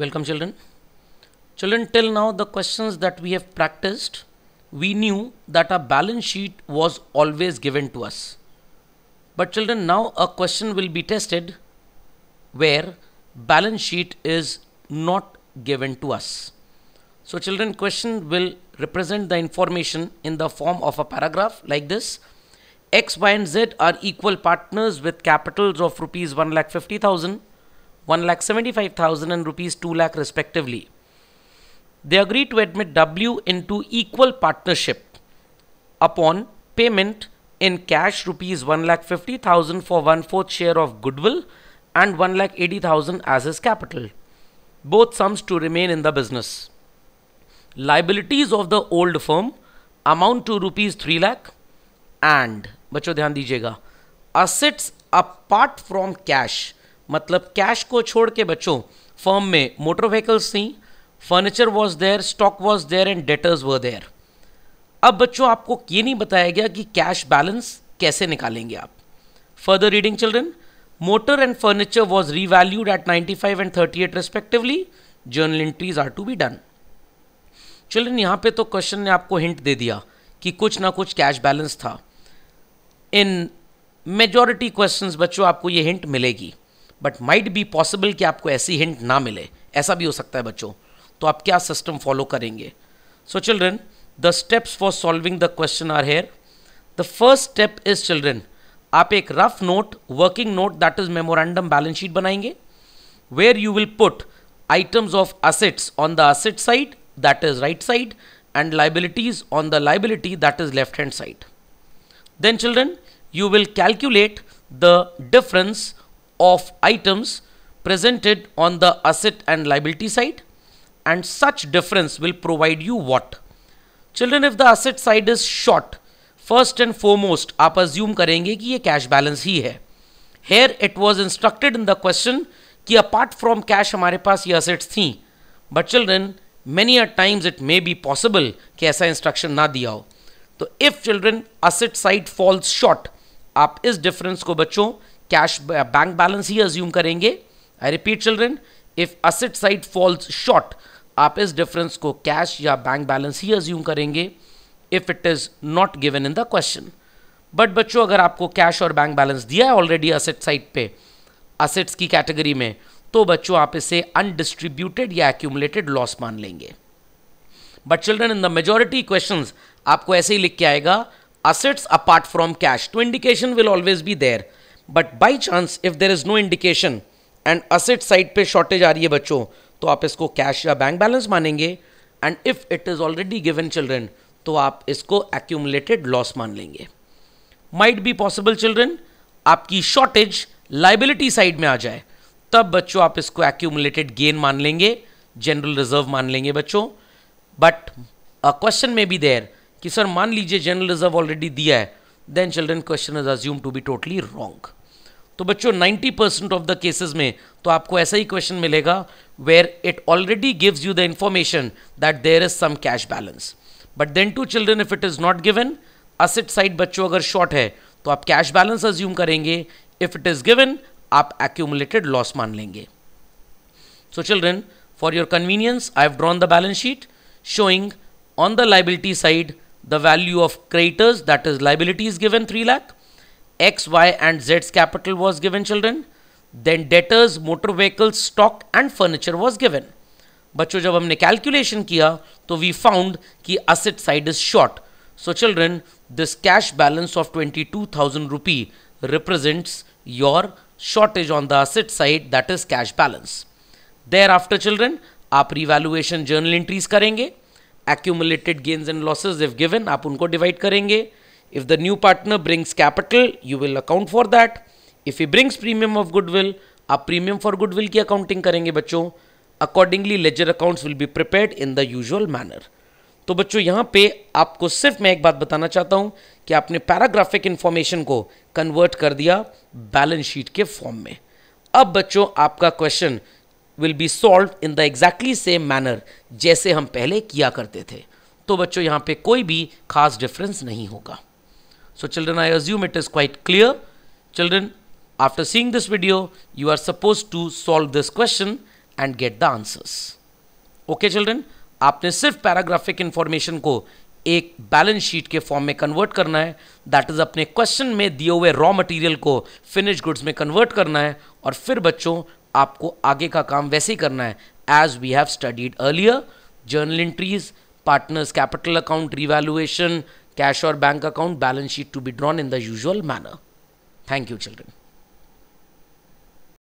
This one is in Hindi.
Welcome children. Children till now the questions that we have practiced we knew that a balance sheet was always given to us. But children now a question will be tested where balance sheet is not given to us. So children question will represent the information in the form of a paragraph like this. X, Y and Z are equal partners with capitals of rupees 1,50,000 one lakh seventy five thousand and rupees two lakh respectively. They agreed to admit W into equal partnership upon payment in cash rupees one lakh fifty thousand for one fourth share of goodwill and one lakh eighty thousand as his capital. Both sums to remain in the business. Liabilities of the old firm amount to rupees three lakh and बच्चों ध्यान दीजिएगा असेट्स अपार्ट फ्रॉम कैश मतलब कैश को छोड़ के बच्चों फर्म में मोटर व्हीकल्स थी furniture was there stock was there and debtors were there अब बच्चों आपको ये नहीं बताया गया कि कैश बैलेंस कैसे निकालेंगे आप further reading children motor and furniture was revalued at 95 and 38 respectively journal entries are to be done children यहाँ पे तो क्वेश्चन ने आपको हिंट दे दिया कि कुछ ना कुछ कैश बैलेंस था इन मेजॉरिटी क्वेश्चंस बच्चों आपको ये हिंट मिलेगी बट माइट बी पॉसिबल कि आपको ऐसी हिंट ना मिले ऐसा भी हो सकता है बच्चों तो आप क्या सिस्टम फॉलो करेंगे so children the steps for solving the question are here the first step is children आप एक rough note working note that is memorandum balance sheet बनाएंगे where you will put items of assets on the asset side that is right side and liabilities on the liability that is left hand side then children you will calculate the difference of items presented on the asset and liability side and such difference will provide you what? Children, if the asset side is short, first and foremost aap assume karenge ki ye cash balance hi hai Here it was instructed in the question ki apart from cash hamare paas ye assets thi But children, many a times it may be possible ki aisa instruction na diya ho तो if children asset side falls short aap is difference ko bachcho cash bank balance ही अज्यूम करेंगे I repeat children if asset side falls short आप इस डिफरेंस को कैश या बैंक बैलेंस ही अज्यूम करेंगे if it is not given in the question but बच्चों अगर आपको कैश और बैंक बैलेंस दिया है ऑलरेडी असेट साइड पे असेट्स की कैटेगरी में तो बच्चों आप इसे अनडिस्ट्रीब्यूटेड या एक्यूमुलेटेड लॉस मान लेंगे but children in the majority question आपको ऐसे ही लिख के आएगा असिट्स अपार्ट फ्रॉम कैश तो indication will always be there but by chance if there is no indication and asset side पे शॉर्टेज आ रही है बच्चों तो आप इसको कैश या बैंक बैलेंस मानेंगे and if it is already given children तो आप इसको एक्यूमुलेटेड लॉस मान लेंगे माइट बी पॉसिबल चिल्ड्रेन आपकी शॉर्टेज लाइबिलिटी साइड में आ जाए तब बच्चों आप इसको एक्यूमुलेटेड गेन मान लेंगे जनरल रिजर्व मान लेंगे बच्चों बट क्वेश्चन में भी देर कि सर मान लीजिए जनरल रिजर्व ऑलरेडी दिया है then children question is assume to be totally wrong तो बच्चों ninety percent of the cases में तो आपको ऐसा ही क्वेश्चन मिलेगा where it already gives you the information that there is some cash balance but then too children if it is not given asset side बच्चों अगर शॉर्ट है तो आप कैश बैलेंस अज्यूम करेंगे इफ इट इज़ गिवन आप एक्यूमुलेटेड लॉस मान लेंगे सो children for your convenience I have drawn the balance sheet showing on the liability side the value of creditors that is liability is given three lakh X, Y and Z's capital was given children. Then debtors, motor vehicles, stock and furniture was given. बच्चों जब हमने कैलकुलेशन किया तो वी फाउंड कि asset side is short so children this cash balance of twenty two thousand rupee represents your shortage on the asset side that is cash balance. Thereafter children आप revaluation journal entries करेंगे accumulated gains and losses if given आप उनको divide करेंगे If the new partner brings capital, you will account for that. If he brings premium of goodwill, आप प्रीमियम फॉर गुडविल की अकाउंटिंग करेंगे बच्चों accordingly ledger accounts will be prepared in the usual manner तो बच्चों यहाँ पे आपको सिर्फ मैं एक बात बताना चाहता हूँ कि आपने पैराग्राफिक इन्फॉर्मेशन को कन्वर्ट कर दिया बैलेंस शीट के फॉर्म में अब बच्चों आपका question will be solve in the exactly same manner जैसे हम पहले किया करते थे तो बच्चों यहाँ पे कोई भी खास डिफरेंस नहीं होगा So children, I assume it is quite clear. Children, after seeing this video, you are supposed to solve this question and get the answers. Okay children, आपने सिर्फ पैराग्राफिक इंफॉर्मेशन को एक बैलेंस शीट के फॉर्म में कन्वर्ट करना है दैट इज़ अपने क्वेश्चन में दिए हुए रॉ मटेरियल को फिनिश गुड्स में कन्वर्ट करना है और फिर बच्चों आपको आगे का काम वैसे ही करना है as we have studied earlier journal entries partners capital account revaluation cash or bank account balance sheet to be drawn in the usual manner. Thank you children.